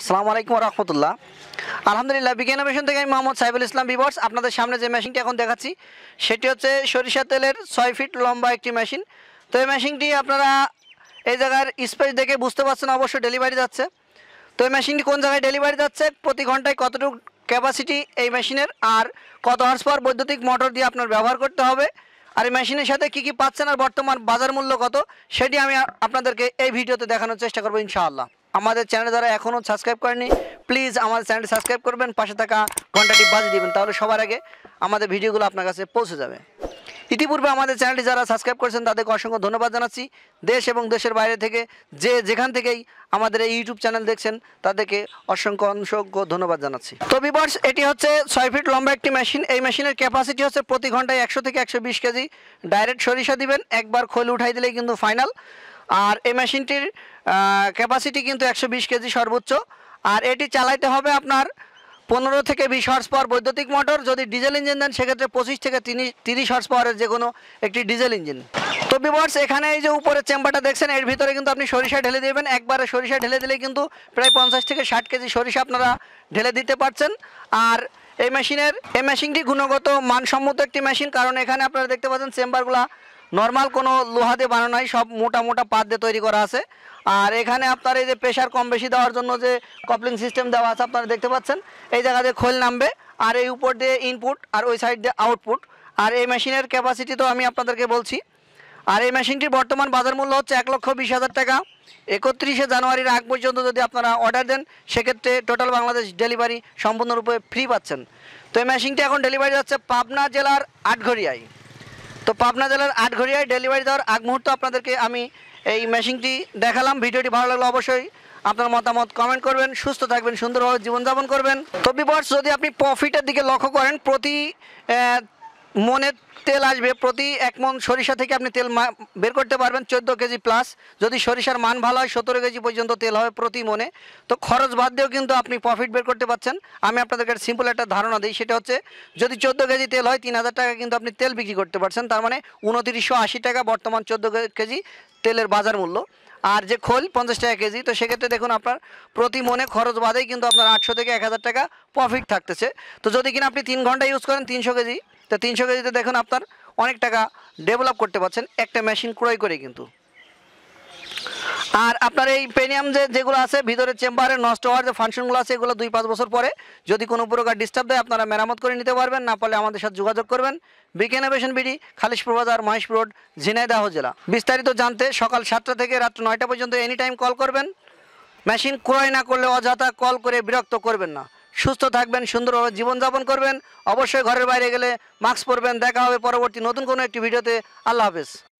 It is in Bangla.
আসসালামু আলাইকুম রহমতুল্লাহ আলহামদুলিল্লাহ বিজ্ঞান মেশিন থেকে আমি মোহাম্মদ সাইবুল ইসলাম বিবর্স আপনাদের সামনে যে মেশিনটি এখন দেখাচ্ছি সেটি হচ্ছে সরিষা তেলের ছয় ফিট লম্বা একটি মেশিন তো এই মেশিনটি আপনারা এই জায়গার স্পেস দেখে বুঝতে পারছেন অবশ্য ডেলিভারি যাচ্ছে তো এই মেশিনটি কোন জায়গায় ডেলিভারি যাচ্ছে প্রতি ঘন্টায় কতটুকু ক্যাপাসিটি এই মেশিনের আর কত হর্স পাওয়ার বৈদ্যুতিক মোটর দিয়ে আপনার ব্যবহার করতে হবে আর এই মেশিনের সাথে কী কী পাচ্ছেন আর বর্তমান বাজার মূল্য কত সেটি আমি আপনাদেরকে এই ভিডিওতে দেখানোর চেষ্টা করবো ইনশাআল্লাহ আমাদের চ্যানেল যারা এখনও সাবস্ক্রাইব করেনি প্লিজ আমাদের চ্যানেলটি সাবস্ক্রাইব করবেন পাশে থাকা ঘন্টাটি বাজিয়ে দেবেন তাহলে সবার আগে আমাদের ভিডিওগুলো আপনার কাছে পৌঁছে যাবে ইতিপূর্বে আমাদের চ্যানেলটি যারা সাবস্ক্রাইব করেছেন তাদেরকে অসংখ্য ধন্যবাদ জানাচ্ছি দেশ এবং দেশের বাইরে থেকে যে যেখান থেকেই আমাদের এই ইউটিউব চ্যানেল দেখছেন তাদেরকে অসংখ্য অসংখ্য ধন্যবাদ জানাচ্ছি তো বিবর্স এটি হচ্ছে ছয় ফিট লম্বা একটি মেশিন এই মেশিনের ক্যাপাসিটি হচ্ছে প্রতি ঘন্টায় একশো থেকে একশো কেজি ডাইরেক্ট সরিষা দিবেন একবার খোল উঠাই দিলেই কিন্তু ফাইনাল আর এই মেশিনটির ক্যাপাসিটি কিন্তু একশো কেজি সর্বোচ্চ আর এটি চালাইতে হবে আপনার পনেরো থেকে বিশ হর্স পাওয়ার বৈদ্যুতিক মোটর যদি ডিজেল ইঞ্জিন দেন সেক্ষেত্রে পঁচিশ থেকে তিরিশ হর্স পাওয়ারের যে কোনো একটি ডিজেল ইঞ্জিন তো বিভার্স এখানে এই যে উপরের চেম্বারটা দেখছেন এর ভিতরে কিন্তু আপনি সরিষা ঢেলে দেবেন একবারে সরিষা ঢেলে দিলে কিন্তু প্রায় পঞ্চাশ থেকে ষাট কেজি সরিষা আপনারা ঢেলে দিতে পারছেন আর এই মেশিনের এই মেশিনটি গুণগত মানসম্মত একটি মেশিন কারণ এখানে আপনারা দেখতে পাচ্ছেন চেম্বারগুলা নর্মাল কোনো লোহা দিয়ে বানানো নাই সব মোটা মোটা পাত দিয়ে তৈরি করা আছে আর এখানে আপনার এই যে প্রেশার কম বেশি দেওয়ার জন্য যে কপলিং সিস্টেম দেওয়া আছে আপনারা দেখতে পাচ্ছেন এই জায়গা দিয়ে খোল নামবে আর এই উপর দিয়ে ইনপুট আর ওই সাইড দিয়ে আউটপুট আর এই মেশিনের ক্যাপাসিটি তো আমি আপনাদেরকে বলছি আর এই মেশিনটির বর্তমান বাজার মূল্য হচ্ছে এক লক্ষ বিশ হাজার টাকা একত্রিশে জানুয়ারির আগ পর্যন্ত যদি আপনারা অর্ডার দেন সেক্ষেত্রে টোটাল বাংলাদেশ ডেলিভারি সম্পূর্ণরূপে ফ্রি পাচ্ছেন তো এই মেশিনটি এখন ডেলিভারি যাচ্ছে পাবনা জেলার আটঘরিয়ায় তো পাবনা জেলার আটঘরিয়ায় ডেলিভারি দেওয়ার আগ মুহূর্ত আপনাদেরকে আমি এই মেশিনটি দেখালাম ভিডিওটি ভালো লাগলো অবশ্যই আপনার মতামত কমেন্ট করবেন সুস্থ থাকবেন সুন্দরভাবে জীবনযাপন করবেন তো বিপর্স যদি আপনি প্রফিটের দিকে লক্ষ্য করেন প্রতি মনে তেল আসবে প্রতি এক মন সরিষা থেকে আপনি তেল বের করতে পারবেন চোদ্দো কেজি প্লাস যদি সরিষার মান ভালো হয় সতেরো কেজি পর্যন্ত তেল হবে প্রতি মনে তো খরচ বাদ দিয়েও কিন্তু আপনি প্রফিট বের করতে পারছেন আমি আপনাদেরকে সিম্পল একটা ধারণা দিই সেটা হচ্ছে যদি চোদ্দো কেজি তেল হয় তিন হাজার টাকা কিন্তু আপনি তেল বিক্রি করতে পারছেন তার মানে উনতিরিশশো আশি টাকা বর্তমান চোদ্দো কেজি তেলের বাজার মূল্য আর যে খোল পঞ্চাশ টাকা কেজি তো সেক্ষেত্রে দেখুন আপনার প্রতি মনে খরচ বাদেই কিন্তু আপনার আটশো থেকে এক হাজার টাকা প্রফিট থাকতেছে তো যদি কিনা আপনি তিন ঘন্টা ইউজ করেন তিনশো কেজি তো তিনশো কেজিতে দেখুন আপনার অনেক টাকা ডেভেলপ করতে পারছেন একটা মেশিন ক্রয় করে কিন্তু আর আপনার এই পেনিয়াম যে যেগুলো আছে ভিতরে চেম্বারে নষ্ট হওয়ার যে ফাংশনগুলো আছে এগুলো দুই পাঁচ বছর পরে যদি কোনো প্রকার ডিস্টার্ব দেয় আপনারা মেরামত করে নিতে পারবেন না পারলে আমাদের সাথে যোগাযোগ করবেন বিকেনোভেশন বিডি খালিশপুর বাজার মহেশপুর রোড ঝিনাইদাহ জেলা বিস্তারিত জানতে সকাল সাতটা থেকে রাত্র নয়টা পর্যন্ত এনি টাইম কল করবেন মেশিন ক্রয় না করলে অযথা কল করে বিরক্ত করবেন না সুস্থ থাকবেন সুন্দরভাবে জীবনযাপন করবেন অবশ্যই ঘরের বাইরে গেলে মাস্ক পরবেন দেখা হবে পরবর্তী নতুন কোনো একটি ভিডিওতে আল্লাহ হাফেজ